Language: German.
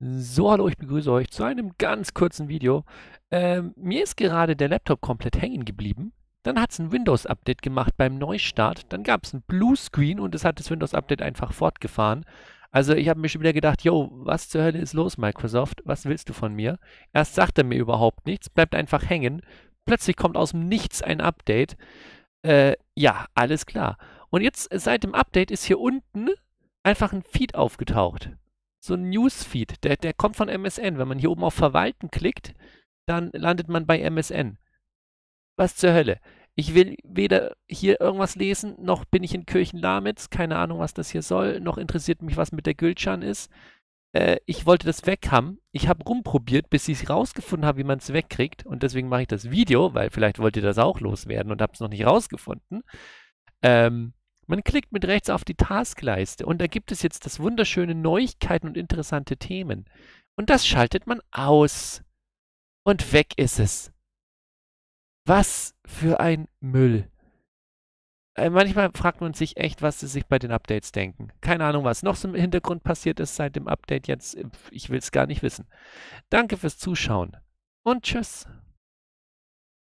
So, hallo, ich begrüße euch zu einem ganz kurzen Video. Ähm, mir ist gerade der Laptop komplett hängen geblieben. Dann hat es ein Windows-Update gemacht beim Neustart. Dann gab es ein Bluescreen und es hat das Windows-Update einfach fortgefahren. Also ich habe mir schon wieder gedacht, yo, was zur Hölle ist los, Microsoft? Was willst du von mir? Erst sagt er mir überhaupt nichts, bleibt einfach hängen. Plötzlich kommt aus dem Nichts ein Update. Äh, ja, alles klar. Und jetzt seit dem Update ist hier unten einfach ein Feed aufgetaucht so ein Newsfeed. Der, der kommt von MSN. Wenn man hier oben auf Verwalten klickt, dann landet man bei MSN. Was zur Hölle? Ich will weder hier irgendwas lesen, noch bin ich in Kirchenlamitz. Keine Ahnung, was das hier soll. Noch interessiert mich, was mit der Gülcan ist. Äh, ich wollte das weg haben. Ich habe rumprobiert, bis ich rausgefunden habe, wie man es wegkriegt. Und deswegen mache ich das Video, weil vielleicht wollt ihr das auch loswerden und habt es noch nicht rausgefunden. Ähm, man klickt mit rechts auf die Taskleiste und da gibt es jetzt das wunderschöne Neuigkeiten und interessante Themen. Und das schaltet man aus. Und weg ist es. Was für ein Müll. Äh, manchmal fragt man sich echt, was sie sich bei den Updates denken. Keine Ahnung, was noch so im Hintergrund passiert ist seit dem Update jetzt. Ich will es gar nicht wissen. Danke fürs Zuschauen und tschüss.